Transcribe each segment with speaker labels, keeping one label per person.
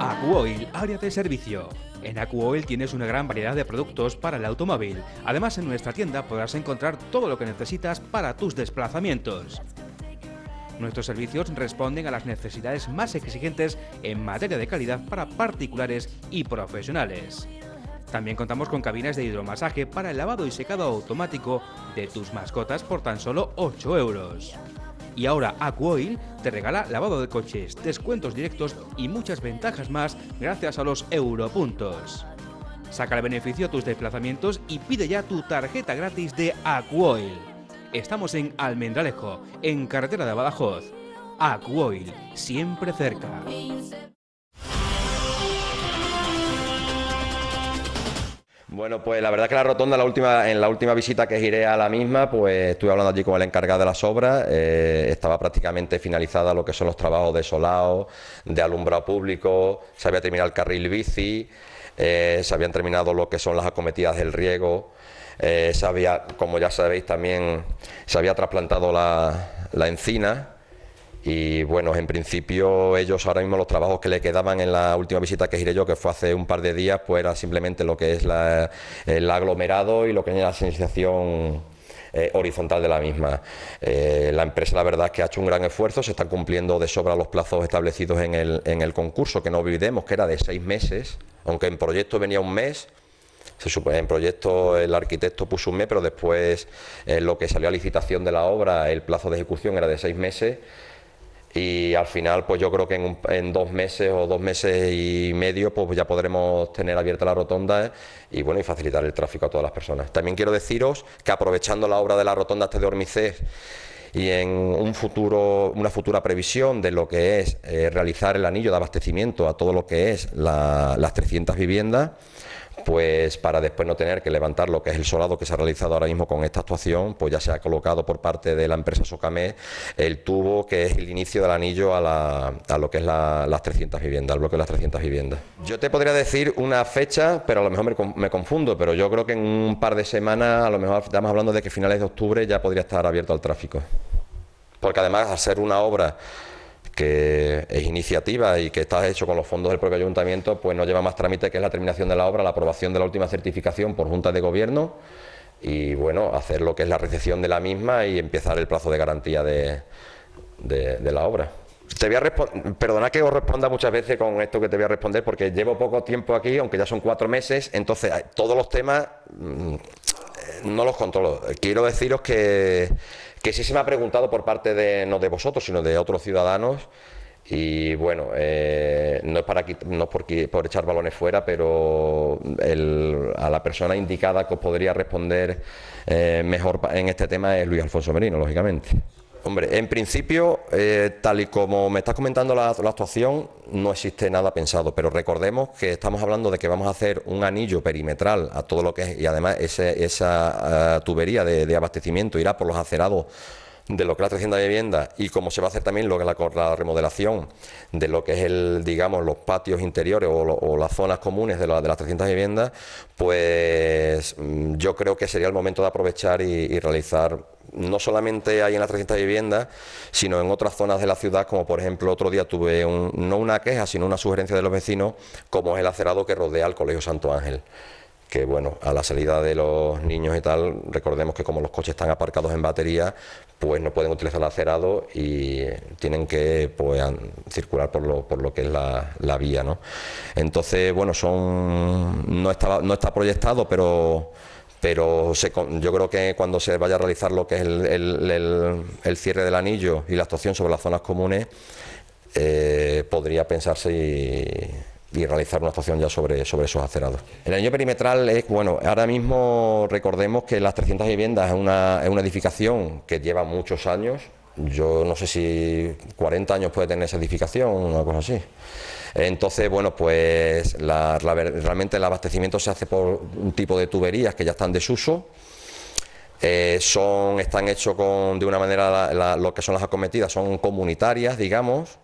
Speaker 1: Acuoil, área de servicio. En Acuoil tienes una gran variedad de productos para el automóvil. Además, en nuestra tienda podrás encontrar todo lo que necesitas para tus desplazamientos. Nuestros servicios responden a las necesidades más exigentes en materia de calidad para particulares y profesionales. También contamos con cabinas de hidromasaje para el lavado y secado automático de tus mascotas por tan solo 8 euros. Y ahora AcuOil te regala lavado de coches, descuentos directos y muchas ventajas más gracias a los Europuntos. Saca el beneficio a tus desplazamientos y pide ya tu tarjeta gratis de AcuOil. Estamos en Almendralejo, en carretera de Badajoz. Aquoil, siempre cerca.
Speaker 2: Bueno, pues la verdad que la rotonda, última, en la última visita que giré a la misma, pues estuve hablando allí con el encargado de las obras, eh, estaba prácticamente finalizada lo que son los trabajos de solado, de alumbrado público, se había terminado el carril bici, eh, se habían terminado lo que son las acometidas del riego, eh, se había, como ya sabéis también, se había trasplantado la encina, y bueno, en principio ellos ahora mismo los trabajos que le quedaban en la última visita que giré yo, que fue hace un par de días, pues era simplemente lo que es el eh, aglomerado y lo que es la sensación eh, horizontal de la misma. Eh, la empresa, la verdad, es que ha hecho un gran esfuerzo, se están cumpliendo de sobra los plazos establecidos en el, el concurso, que no olvidemos que era de seis meses, aunque en proyecto venía un mes. en proyecto el arquitecto puso un mes, pero después lo que salió a licitación de la obra, el plazo de ejecución era de seis meses y al final pues yo creo que en, dos meses o dos meses y medio pues ya podremos tener abierta la rotonda ¿eh? y bueno y facilitar el tráfico a todas las personas. También quiero deciros que aprovechando la obra de la rotonda este de Hormicés y en un futuro, una futura previsión de lo que es eh, realizar el anillo de abastecimiento a todo lo que es las 300 viviendas, pues para después no tener que levantar lo que es el solado que se ha realizado ahora mismo con esta actuación, pues ya se ha colocado por parte de la empresa Socamé el tubo que es el inicio del anillo a, lo que es las 300 viviendas, al bloque de las 300 viviendas. Yo te podría decir una fecha, pero a lo mejor me, me confundo, pero yo creo que en un par de semanas, a lo mejor estamos hablando de que finales de octubre ya podría estar abierto al tráfico. Porque además, al ser una obra que es iniciativa y que está hecho con los fondos del propio ayuntamiento, pues no lleva más trámite que es la terminación de la obra, la aprobación de la última certificación por Junta de Gobierno y bueno, hacer lo que es la recepción de la misma y empezar el plazo de garantía de, la obra. Te voy a perdona que os responda muchas veces con esto que te voy a responder, porque llevo poco tiempo aquí, aunque ya son cuatro meses, entonces todos los temas mm, no los controlo. Quiero deciros que que sí se me ha preguntado por parte de, no de vosotros, sino de otros ciudadanos, y bueno, eh, no es, para, no por, echar balones fuera, pero a la persona indicada que os podría responder eh, mejor en este tema es Luis Alfonso Merino, lógicamente. Hombre, en principio, eh, tal y como me estás comentando la, actuación, no existe nada pensado, pero recordemos que estamos hablando de que vamos a hacer un anillo perimetral a todo lo que es, y además ese, esa eh, tubería de, abastecimiento irá por los acerados de lo que es la 300 vivienda y como se va a hacer también lo que la, remodelación de lo que es el, digamos, los patios interiores o, las zonas comunes de, de las 300 viviendas, pues mm, yo creo que sería el momento de aprovechar y realizar no solamente hay en las 300 viviendas, sino en otras zonas de la ciudad, como por ejemplo otro día tuve un, no una queja, sino una sugerencia de los vecinos, como es el acerado que rodea el Colegio Santo Ángel que bueno, a la salida de los niños y tal, recordemos que como los coches están aparcados en batería, pues no pueden utilizar el acerado y tienen que pues, circular por lo, que es la, vía, ¿no? Entonces, bueno, son no estaba no está proyectado, pero pero yo creo que cuando se vaya a realizar lo que es el, cierre del anillo y la actuación sobre las zonas comunes, eh, podría pensarse y, y, realizar una actuación ya sobre, esos acerados. El anillo perimetral es, bueno, ahora mismo recordemos que las 300 viviendas es una, es una edificación que lleva muchos años, yo no sé si 40 años puede tener esa edificación, una cosa así. Entonces, bueno, pues realmente el abastecimiento se hace por un tipo de tuberías que ya están desuso. Eh, son, están hechos con, de una manera, lo que son las acometidas, son comunitarias, digamos,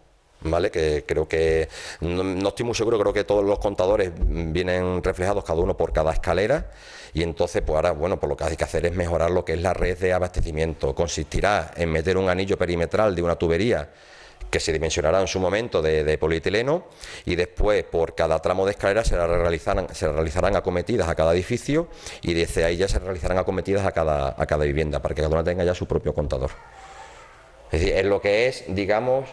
Speaker 2: ¿vale? Que creo que, no, estoy muy seguro, creo que todos los contadores vienen reflejados cada uno por cada escalera y entonces, pues ahora, bueno, por pues lo que hay que hacer es mejorar lo que es la red de abastecimiento. Consistirá en meter un anillo perimetral de una tubería que se dimensionará en su momento de, polietileno y después por cada tramo de escalera se realizarán, se realizarán acometidas a cada edificio y desde ahí ya se realizarán acometidas a cada, a cada vivienda para que cada una tenga ya su propio contador. Es decir, es lo que es, digamos,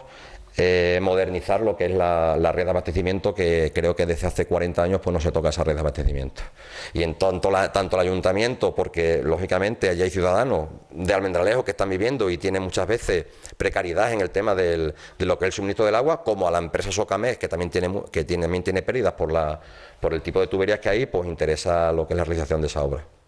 Speaker 2: eh, modernizar lo que es la, red de abastecimiento, que creo que desde hace 40 años pues, no se toca esa red de abastecimiento. Y en tanto, tanto el ayuntamiento, porque lógicamente allí hay ciudadanos de Almendralejo que están viviendo y tienen muchas veces precariedad en el tema de lo que es el suministro del agua, como a la empresa Socamés, que también tiene, que también tiene pérdidas por, por el tipo de tuberías que hay, pues interesa
Speaker 1: lo que es la realización de esa obra.